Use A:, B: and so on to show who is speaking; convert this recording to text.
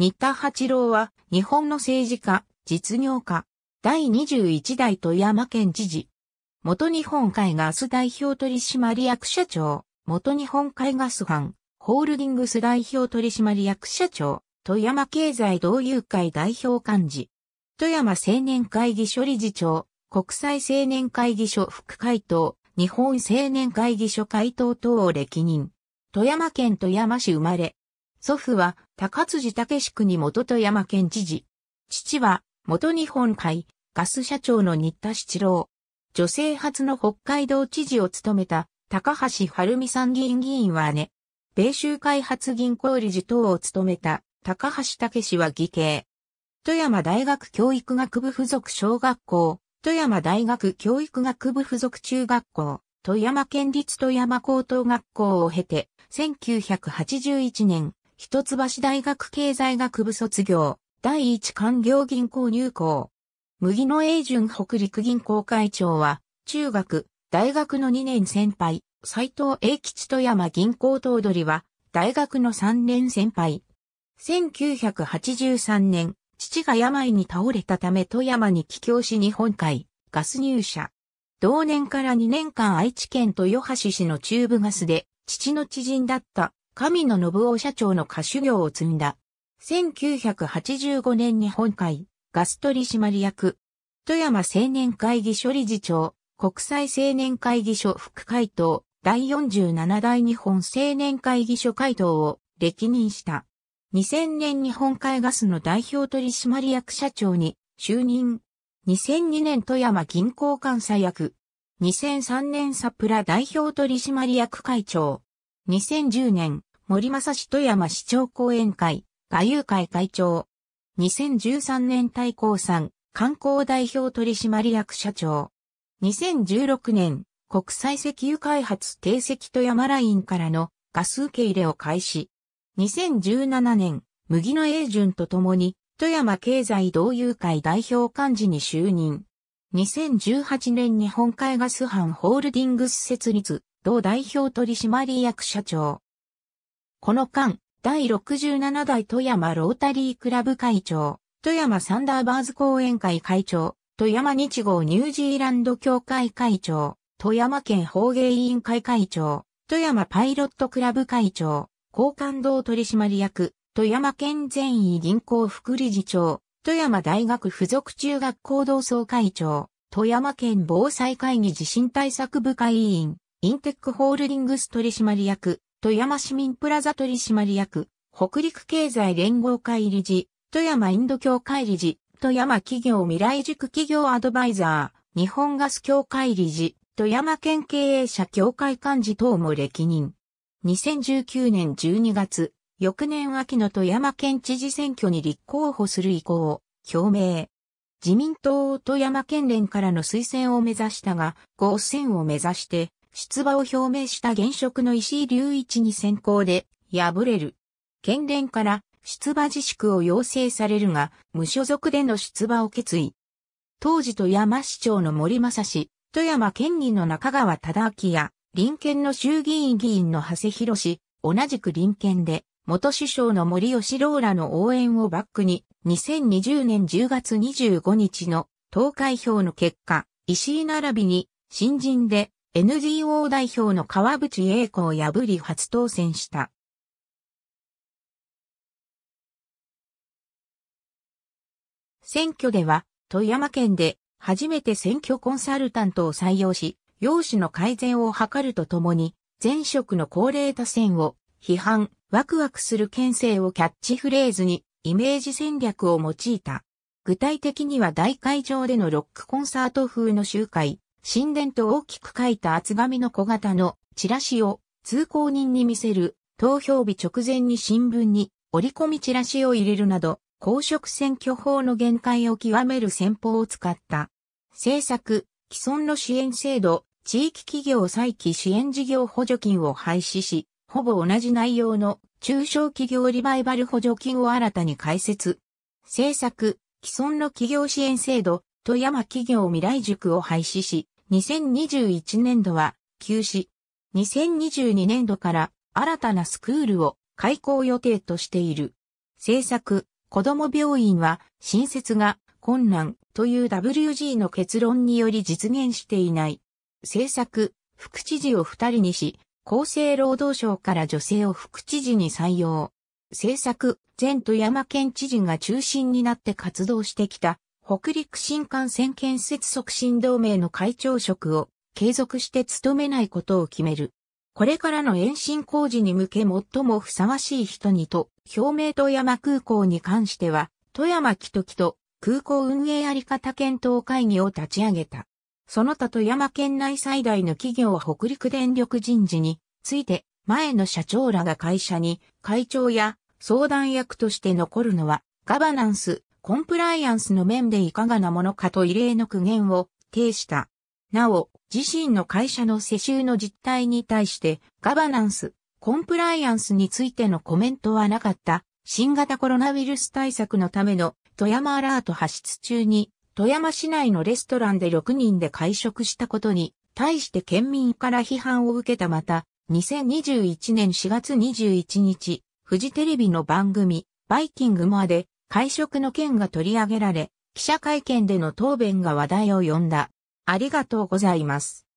A: 新田八郎は日本の政治家、実業家、第21代富山県知事、元日本海ガス代表取締役社長、元日本海ガス班、ホールディングス代表取締役社長、富山経済同友会代表幹事、富山青年会議所理事長、国際青年会議所副会頭、日本青年会議所会頭等を歴任。富山県富山市生まれ、祖父は高辻武国元富山県知事。父は元日本海ガス社長の新田七郎。女性初の北海道知事を務めた高橋晴美参議院議員は姉。米州開発銀行理事等を務めた高橋武は義兄。富山大学教育学部附属小学校、富山大学教育学部附属中学校、富山県立富山高等学校を経て、1981年、一橋大学経済学部卒業、第一官業銀行入行。麦野英順北陸銀行会長は、中学、大学の2年先輩、斎藤英吉富山銀行頭取は、大学の3年先輩。1983年、父が病に倒れたため富山に帰郷し日本海、ガス入社。同年から2年間愛知県豊橋市の中部ガスで、父の知人だった神野信夫社長の歌手業を積んだ。1985年に本会、ガス取締役、富山青年会議所理事長、国際青年会議所副会頭、第47代日本青年会議所会頭を歴任した。2000年日本海ガスの代表取締役社長に就任。2002年富山銀行監査役。2003年サプラ代表取締役会長。2010年森正氏富山市長講演会、画友会会長。2013年対抗産、観光代表取締役社長。2016年、国際石油開発定石富山ラインからのガス受け入れを開始。2017年、麦野英順と共に、富山経済同友会代表幹事に就任。2018年日本海ガス班ホールディングス設立、同代表取締役社長。この間、第67代富山ロータリークラブ会長、富山サンダーバーズ講演会会長、富山日豪ニュージーランド協会会長、富山県法芸委員会会長、富山パイロットクラブ会長、高感動取締役、富山県善意銀行副理事長、富山大学附属中学校同窓会長、富山県防災会議地震対策部会委員、インテックホールディングス取締役、富山市民プラザ取締役、北陸経済連合会理事、富山インド協会理事、富山企業未来塾企業アドバイザー、日本ガス協会理事、富山県経営者協会幹事等も歴任。2019年12月、翌年秋の富山県知事選挙に立候補する意向を表明。自民党富山県連からの推薦を目指したが、合選を目指して出馬を表明した現職の石井隆一に先行で敗れる。県連から出馬自粛を要請されるが、無所属での出馬を決意。当時富山市長の森正氏、富山県議の中川忠明や、林県の衆議院議員の長谷博氏、同じく林県で、元首相の森吉郎らの応援をバックに、2020年10月25日の投開票の結果、石井並びに、新人で NGO 代表の川淵栄子を破り初当選した。選挙では、富山県で初めて選挙コンサルタントを採用し、容姿の改善を図るとともに、前職の高齢多選を批判、ワクワクする県政をキャッチフレーズにイメージ戦略を用いた。具体的には大会場でのロックコンサート風の集会、神殿と大きく書いた厚紙の小型のチラシを通行人に見せる、投票日直前に新聞に折り込みチラシを入れるなど、公職選挙法の限界を極める戦法を使った。政策、既存の支援制度、地域企業再起支援事業補助金を廃止し、ほぼ同じ内容の中小企業リバイバル補助金を新たに開設。政策、既存の企業支援制度、富山企業未来塾を廃止し、2021年度は休止。2022年度から新たなスクールを開校予定としている。政策、子ども病院は新設が困難という WG の結論により実現していない。政策、副知事を二人にし、厚生労働省から女性を副知事に採用。政策、前富山県知事が中心になって活動してきた北陸新幹線建設促進同盟の会長職を継続して務めないことを決める。これからの延伸工事に向け最もふさわしい人にと、表明富山空港に関しては、富山木とと空港運営あり方検討会議を立ち上げた。その他富山県内最大の企業は北陸電力人事について、前の社長らが会社に会長や相談役として残るのはガバナンス、コンプライアンスの面でいかがなものかと異例の苦言を呈した。なお、自身の会社の世襲の実態に対してガバナンス、コンプライアンスについてのコメントはなかった。新型コロナウイルス対策のための富山アラート発出中に富山市内のレストランで6人で会食したことに対して県民から批判を受けたまた、2021年4月21日、フジテレビの番組、バイキングまで、会食の件が取り上げられ、記者会見での答弁が話題を呼んだ。ありがとうございます。